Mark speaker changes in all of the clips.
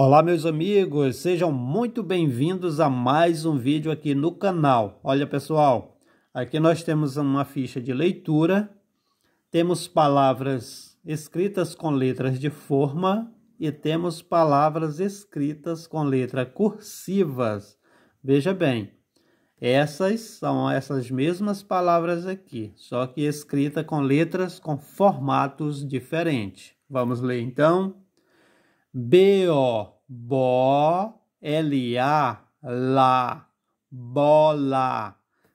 Speaker 1: Olá meus amigos, sejam muito bem-vindos a mais um vídeo aqui no canal. Olha pessoal, aqui nós temos uma ficha de leitura, temos palavras escritas com letras de forma e temos palavras escritas com letra cursivas. Veja bem, essas são essas mesmas palavras aqui, só que escrita com letras com formatos diferentes. Vamos ler então? BO bo, l a, lá, bola.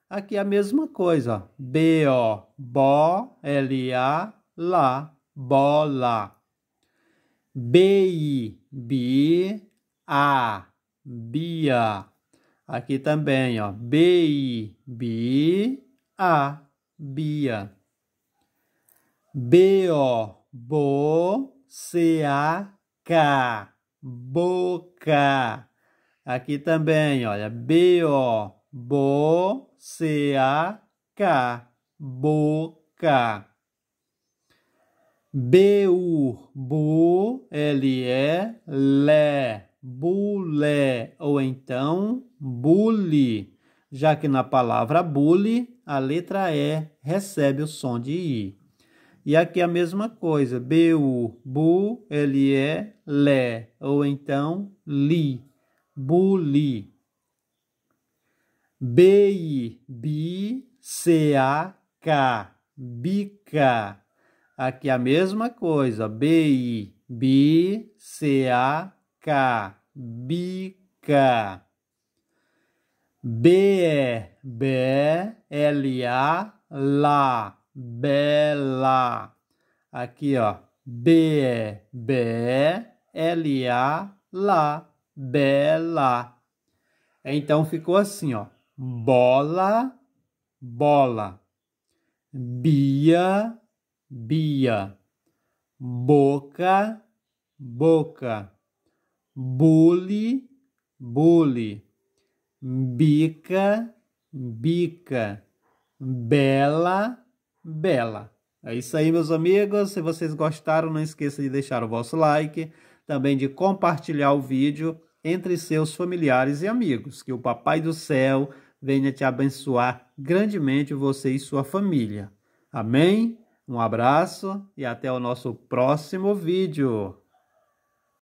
Speaker 1: Aqui é a mesma coisa, b o, bo, l a, lá, bola. B i, bi, a, bia. Aqui também, ó, b i, bi, a, bia. B o, bo, c a, k boca. Aqui também, olha, B-O, B-O-C-A-K, boca. B-U, bu, L-E, lé, bulé, ou então bully, já que na palavra bully, a letra E recebe o som de I. E aqui é a mesma coisa, bu, bu, ele é lé, ou então li, buli. Bi, bi, ca, bica. Aqui é a mesma coisa, bi, bi, ca, bica. Be, be, l, a, lá bela. Aqui, ó, B, é B, L, A, lá, bela. Então ficou assim, ó, bola, bola, bia, bia, boca, boca, bule, bule, bica, bica, bela, bela. É isso aí, meus amigos. Se vocês gostaram, não esqueça de deixar o vosso like, também de compartilhar o vídeo entre seus familiares e amigos. Que o Papai do Céu venha te abençoar grandemente você e sua família. Amém? Um abraço e até o nosso próximo vídeo.